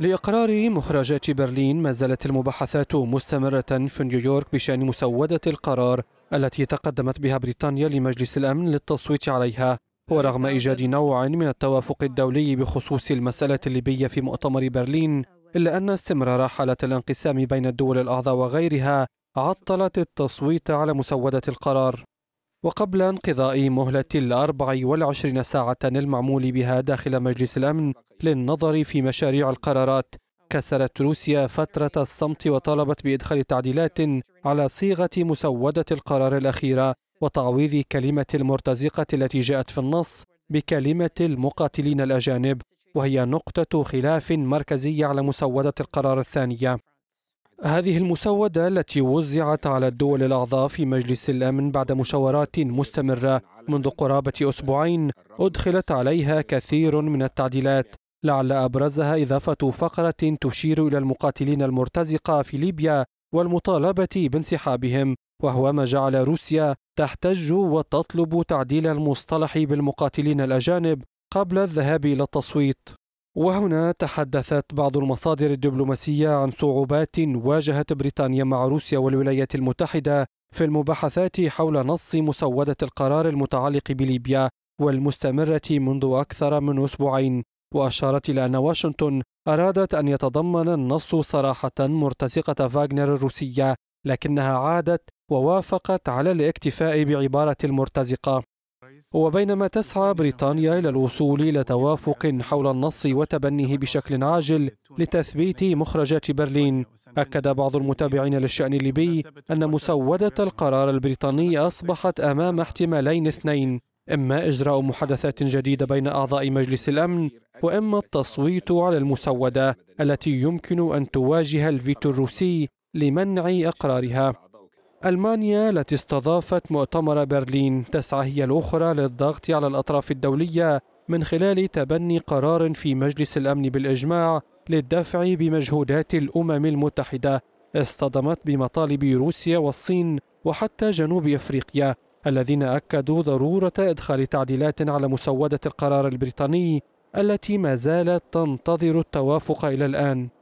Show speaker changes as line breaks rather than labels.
لإقرار مخرجات برلين ما زالت المباحثات مستمرة في نيويورك بشأن مسودة القرار التي تقدمت بها بريطانيا لمجلس الأمن للتصويت عليها ورغم إيجاد نوع من التوافق الدولي بخصوص المسألة الليبية في مؤتمر برلين إلا أن استمرار حالة الانقسام بين الدول الأعضاء وغيرها عطلت التصويت على مسودة القرار وقبل انقضاء مهلة الأربع والعشرين ساعة المعمول بها داخل مجلس الأمن للنظر في مشاريع القرارات كسرت روسيا فترة الصمت وطالبت بإدخال تعديلات على صيغة مسودة القرار الأخيرة وتعويض كلمة المرتزقة التي جاءت في النص بكلمة المقاتلين الأجانب وهي نقطة خلاف مركزية على مسودة القرار الثانية هذه المسودة التي وزعت على الدول الأعضاء في مجلس الأمن بعد مشاورات مستمرة منذ قرابة أسبوعين أدخلت عليها كثير من التعديلات لعل أبرزها إضافة فقرة تشير إلى المقاتلين المرتزقة في ليبيا والمطالبة بانسحابهم وهو ما جعل روسيا تحتج وتطلب تعديل المصطلح بالمقاتلين الأجانب قبل الذهاب إلى التصويت وهنا تحدثت بعض المصادر الدبلوماسية عن صعوبات واجهت بريطانيا مع روسيا والولايات المتحدة في المباحثات حول نص مسودة القرار المتعلق بليبيا والمستمرة منذ أكثر من أسبوعين وأشارت إلى أن واشنطن أرادت أن يتضمن النص صراحة مرتزقة فاغنر الروسية لكنها عادت ووافقت على الاكتفاء بعبارة المرتزقة وبينما تسعى بريطانيا إلى الوصول إلى توافق حول النص وتبنيه بشكل عاجل لتثبيت مخرجات برلين أكد بعض المتابعين للشأن الليبي أن مسودة القرار البريطاني أصبحت أمام احتمالين اثنين إما إجراء محادثات جديدة بين أعضاء مجلس الأمن وإما التصويت على المسودة التي يمكن أن تواجه الفيتو الروسي لمنع إقرارها ألمانيا التي استضافت مؤتمر برلين تسعى هي الأخرى للضغط على الأطراف الدولية من خلال تبني قرار في مجلس الأمن بالإجماع للدفع بمجهودات الأمم المتحدة اصطدمت بمطالب روسيا والصين وحتى جنوب أفريقيا الذين أكدوا ضرورة إدخال تعديلات على مسودة القرار البريطاني التي ما زالت تنتظر التوافق إلى الآن